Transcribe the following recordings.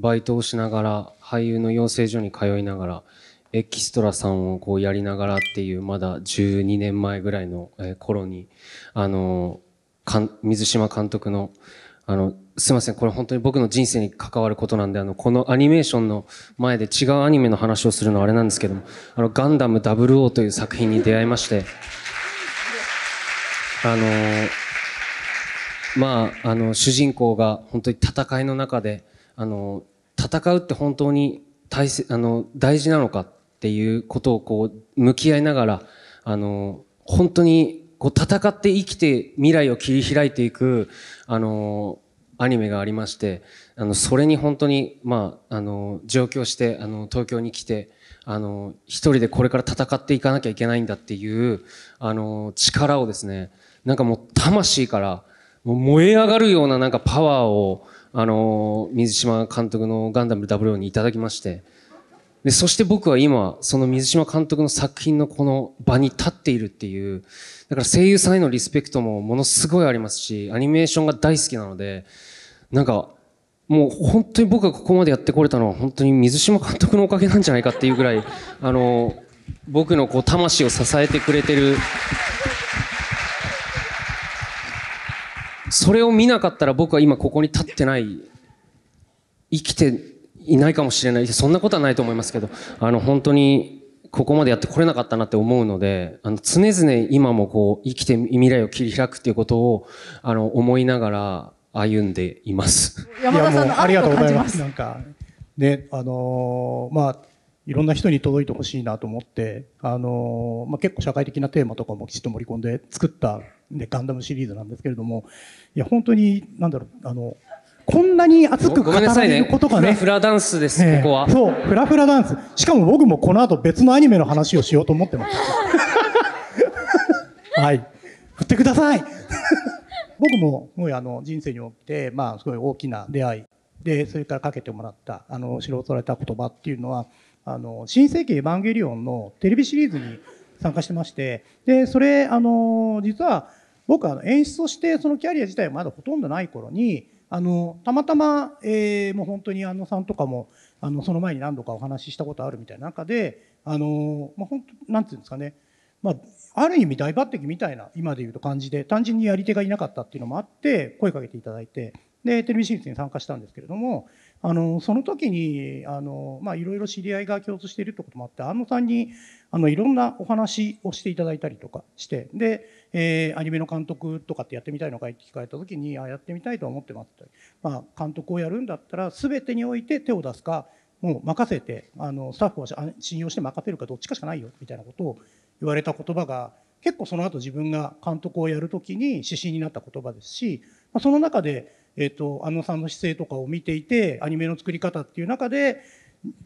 バイトをしながら、俳優の養成所に通いながら、エキストラさんをこうやりながらっていう、まだ12年前ぐらいの頃に、あの、かん水島監督の、あの、すいません、これ本当に僕の人生に関わることなんで、あの、このアニメーションの前で違うアニメの話をするのはあれなんですけども、あの、ガンダム00という作品に出会いまして、あの、まあ、あの、主人公が本当に戦いの中で、あの、戦うって本当に大あの大事なのかっていうことをこう向き合いながらあの本当にこう戦って生きて未来を切り開いていくあのアニメがありましてあのそれに本当に、まあ、あの上京してあの東京に来てあの一人でこれから戦っていかなきゃいけないんだっていうあの力をですねなんかもう魂からもう燃え上がるようななんかパワーをあの水島監督の「ガンダムル0 4にいただきましてでそして僕は今その水島監督の作品のこの場に立っているっていうだから声優さんへのリスペクトもものすごいありますしアニメーションが大好きなのでなんかもう本当に僕がここまでやってこれたのは本当に水島監督のおかげなんじゃないかっていうぐらいあの僕のこう魂を支えてくれてるそれを見なかったら僕は今ここに立ってない、生きていないかもしれない。そんなことはないと思いますけど、あの、本当に、ここまでやってこれなかったなって思うので、あの、常々今もこう、生きて未来を切り開くっていうことを、あの、思いながら歩んでいます。山田さんのありがとうございます。なんか、ね、あのー、まあ、いろんな人に届いてほしいなと思って、あのまあ、結構社会的なテーマとかもきちっと盛り込んで作ったでガンダムシリーズなんですけれどもいや本当になんだろうあのこんなに熱く語られることがね。ねフラフラダンスです、ね、ここは。そう、フラフラダンス。しかも僕もこの後別のアニメの話をしようと思ってます。はい。振ってください 僕も、もうあの、人生において、まあ、すごい大きな出会い。で、それからかけてもらった、あの、知らされた言葉っていうのは、あの新世紀エヴァンゲリオンのテレビシリーズに参加してましてでそれあの実は僕は演出としてそのキャリア自体はまだほとんどない頃にあのたまたま、えー、もう本当にあのさんとかもあのその前に何度かお話ししたことあるみたいな中であの、まあ、本当なんていうんですかね、まあ、ある意味大抜擢みたいな今でいうと感じで単純にやり手がいなかったっていうのもあって声かけていただいてでテレビシリーズに参加したんですけれどもあのその時にあの、まあ、いろいろ知り合いが共通しているってこともあって安野さんにあのいろんなお話をしていただいたりとかしてで、えー、アニメの監督とかってやってみたいのかいって聞かれた時にあやってみたいと思ってますって、まあ、監督をやるんだったら全てにおいて手を出すかもう任せてあのスタッフを信用して任せるかどっちかしかないよみたいなことを言われた言葉が結構その後自分が監督をやる時に指針になった言葉ですし、まあ、その中でえっ、と、安野さんの姿勢とかを見ていて、アニメの作り方っていう中で、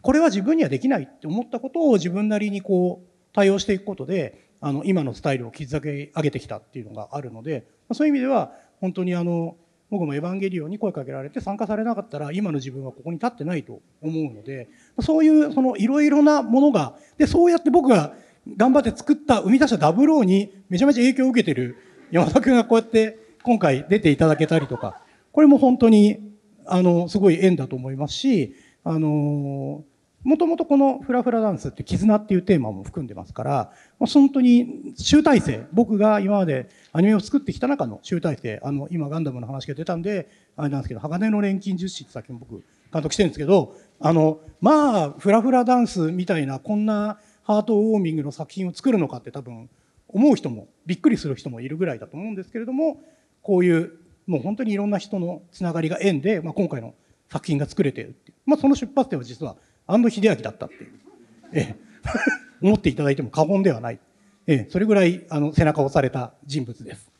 これは自分にはできないって思ったことを自分なりにこう、対応していくことで、あの、今のスタイルを築き上げてきたっていうのがあるので、そういう意味では、本当にあの、僕もエヴァンゲリオンに声かけられて参加されなかったら今の自分はここに立ってないと思うのでそういうそのいろいろなものがでそうやって僕が頑張って作った生み出したダブローにめちゃめちゃ影響を受けてる山田君がこうやって今回出ていただけたりとかこれも本当に、あの、すごい縁だと思いますし、あの、もともとこのフラフラダンスって絆っていうテーマも含んでますから、本当に集大成、僕が今までアニメを作ってきた中の集大成、あの、今ガンダムの話が出たんで、あれなんですけど、鋼の錬金術師ってさっきも僕監督してるんですけど、あの、まあ、フラフラダンスみたいなこんなハートウォーミングの作品を作るのかって多分思う人もびっくりする人もいるぐらいだと思うんですけれども、こういうもう本当にいろんな人のつながりが縁で、まあ、今回の作品が作れているっていう、まあ、その出発点は実は安藤秀明だったっていう、ええ、思っていただいても過言ではない、ええ、それぐらいあの背中を押された人物です。